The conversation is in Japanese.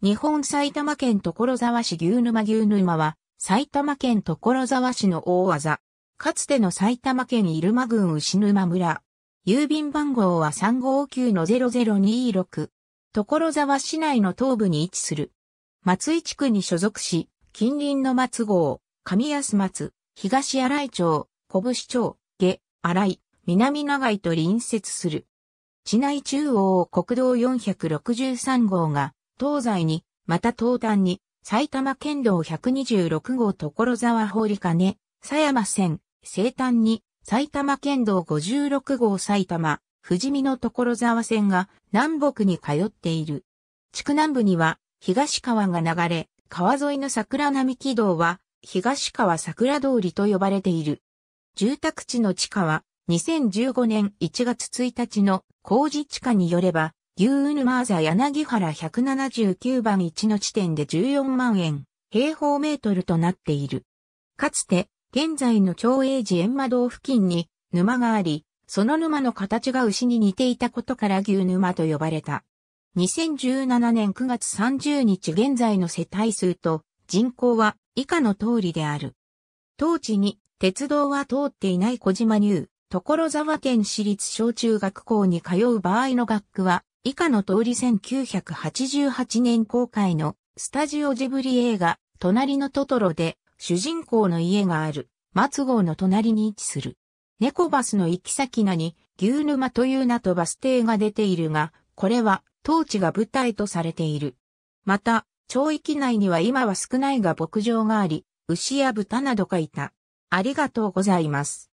日本埼玉県所沢市牛沼牛沼は、埼玉県所沢市の大技。かつての埼玉県入間郡牛沼村。郵便番号は359-0026。所沢市内の東部に位置する。松井地区に所属し、近隣の松郷、上安松、東新井町、小節町、下、新井、南長井と隣接する。市内中央国道463号が、東西に、また東端に、埼玉県道126号所沢堀金、狭山線、西端に、埼玉県道56号埼玉、富士見の所沢線が南北に通っている。地区南部には東川が流れ、川沿いの桜並木道は東川桜通りと呼ばれている。住宅地の地下は2015年1月1日の工事地下によれば牛沼座ー柳原179番1の地点で14万円、平方メートルとなっている。かつて、現在の長英寺閻魔堂付近に沼があり、その沼の形が牛に似ていたことから牛沼と呼ばれた。2017年9月30日現在の世帯数と人口は以下の通りである。当地に鉄道は通っていない小島ニュー、所沢県私立小中学校に通う場合の学区は以下の通り1988年公開のスタジオジブリ映画、隣のトトロで主人公の家がある松郷の隣に位置する。猫バスの行き先名に牛沼という名とバス停が出ているが、これは当地が舞台とされている。また、町域内には今は少ないが牧場があり、牛や豚などがいた。ありがとうございます。